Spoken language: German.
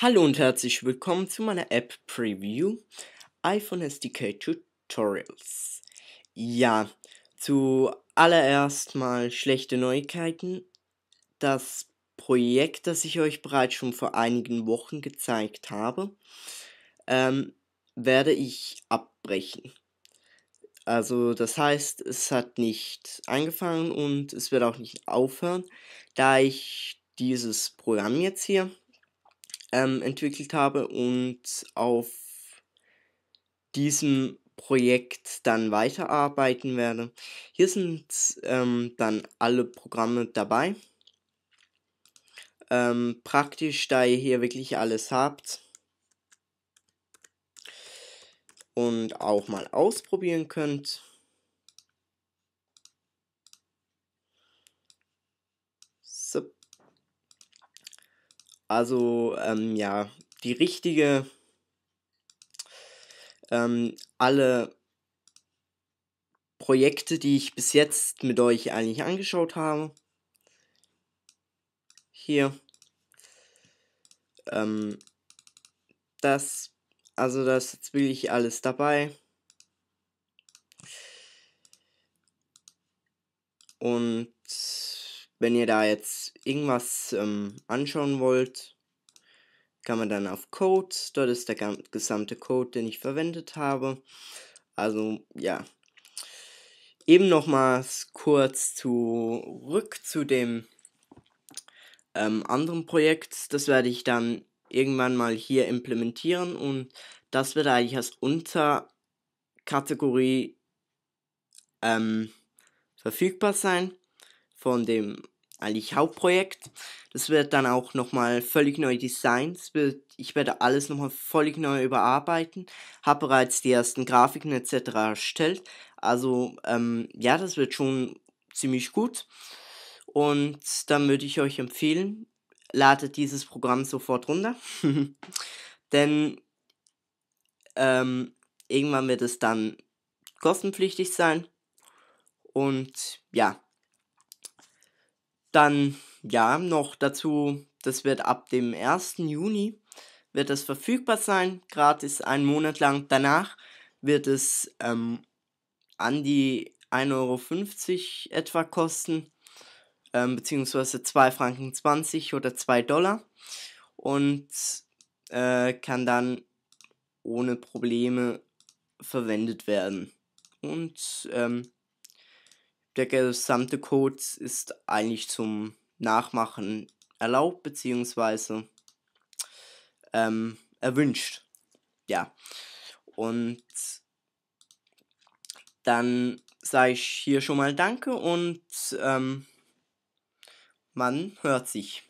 Hallo und herzlich willkommen zu meiner App Preview iPhone SDK Tutorials. Ja, zuallererst mal schlechte Neuigkeiten. Das Projekt, das ich euch bereits schon vor einigen Wochen gezeigt habe, ähm, werde ich abbrechen. Also das heißt, es hat nicht angefangen und es wird auch nicht aufhören, da ich dieses Programm jetzt hier ähm, entwickelt habe und auf diesem Projekt dann weiterarbeiten werde. Hier sind ähm, dann alle Programme dabei. Ähm, praktisch, da ihr hier wirklich alles habt und auch mal ausprobieren könnt. Also ähm, ja, die richtige, ähm, alle Projekte, die ich bis jetzt mit euch eigentlich angeschaut habe. Hier. Ähm, das, also das ist jetzt wirklich alles dabei. Und wenn ihr da jetzt irgendwas ähm, anschauen wollt, kann man dann auf Code. Dort ist der gesamte Code, den ich verwendet habe. Also ja. Eben nochmals kurz zurück zu dem ähm, anderen Projekt. Das werde ich dann irgendwann mal hier implementieren und das wird eigentlich als Unterkategorie ähm, verfügbar sein von dem eigentlich Hauptprojekt. Das wird dann auch nochmal völlig neu designt. Ich werde alles nochmal völlig neu überarbeiten. Habe bereits die ersten Grafiken etc. erstellt. Also ähm, ja, das wird schon ziemlich gut. Und dann würde ich euch empfehlen, ladet dieses Programm sofort runter. Denn ähm, irgendwann wird es dann kostenpflichtig sein. Und ja, dann, ja, noch dazu, das wird ab dem 1. Juni wird das verfügbar sein, gratis einen Monat lang. Danach wird es ähm, an die 1,50 Euro etwa kosten, ähm, beziehungsweise 2 Franken 20 oder 2 Dollar und äh, kann dann ohne Probleme verwendet werden. Und ähm, der gesamte Code ist eigentlich zum Nachmachen erlaubt bzw. Ähm, erwünscht. Ja. Und dann sage ich hier schon mal Danke und ähm, man hört sich.